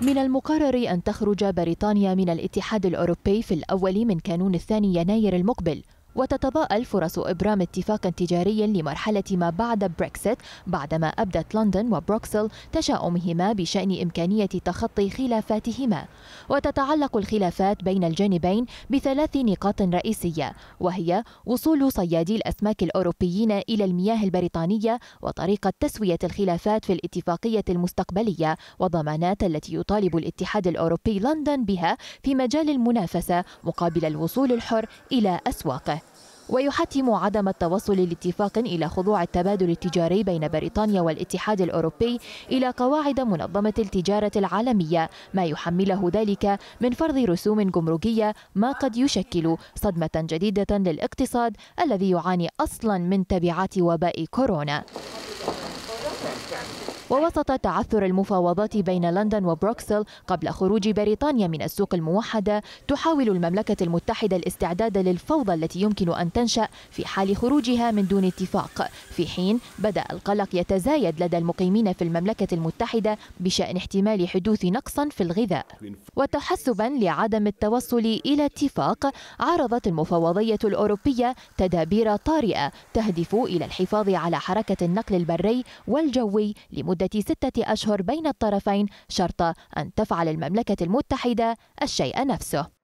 من المقرر أن تخرج بريطانيا من الاتحاد الأوروبي في الأول من كانون الثاني يناير المقبل وتتضاءل فرص إبرام اتفاق تجاري لمرحلة ما بعد بريكسيت بعدما أبدت لندن وبروكسل تشاؤمهما بشأن إمكانية تخطي خلافاتهما وتتعلق الخلافات بين الجانبين بثلاث نقاط رئيسية وهي وصول صيادي الأسماك الأوروبيين إلى المياه البريطانية وطريقة تسوية الخلافات في الاتفاقية المستقبلية والضمانات التي يطالب الاتحاد الأوروبي لندن بها في مجال المنافسة مقابل الوصول الحر إلى أسواقه ويحتم عدم التوصل لاتفاق إلى خضوع التبادل التجاري بين بريطانيا والاتحاد الأوروبي إلى قواعد منظمة التجارة العالمية ما يحمله ذلك من فرض رسوم جمركية ما قد يشكل صدمة جديدة للاقتصاد الذي يعاني أصلا من تبعات وباء كورونا ووسط تعثر المفاوضات بين لندن وبروكسل قبل خروج بريطانيا من السوق الموحدة تحاول المملكة المتحدة الاستعداد للفوضى التي يمكن أن تنشأ في حال خروجها من دون اتفاق في حين بدأ القلق يتزايد لدى المقيمين في المملكة المتحدة بشأن احتمال حدوث نقص في الغذاء وتحسبا لعدم التوصل إلى اتفاق عرضت المفوضية الأوروبية تدابير طارئة تهدف إلى الحفاظ على حركة النقل البري والجوي لمدة لمدة ستة أشهر بين الطرفين شرط أن تفعل المملكة المتحدة الشيء نفسه